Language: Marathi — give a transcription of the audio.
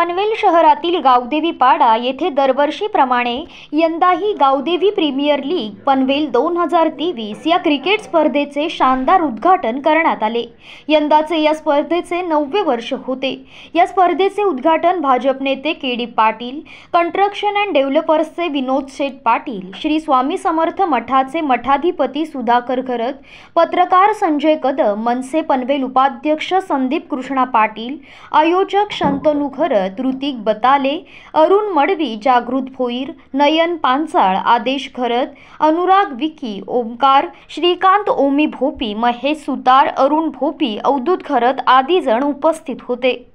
पनवेल शहरातील गावदेवी पाडा येथे दरवर्षीप्रमाणे यंदाही गावदेवी प्रीमियर लीग पनवेल दोन हजार तेवीस या क्रिकेट स्पर्धेचे शानदार उद्घाटन करण्यात आले यंदाचे या स्पर्धेचे नववे वर्ष होते या स्पर्धेचे उद्घाटन भाजप नेते K D Patil construction and डेव्हलपर्सचे विनोद शेठ पाटील श्री स्वामी समर्थ मठाचे मठाधिपती सुधाकर खरत पत्रकार संजय कदम मनसे पनवेल उपाध्यक्ष संदीप कृष्णा पाटील आयोजक शंतनू खरत करत ऋतिक बताले अरुण मडवी जागृत भोईर नयन पांचाळ आदेश खरत अनुराग विकी ओमकार श्रीकांत ओमी भोपी महेश सुतार अरुण भोपी अवधूत खरत आदी जण उपस्थित होते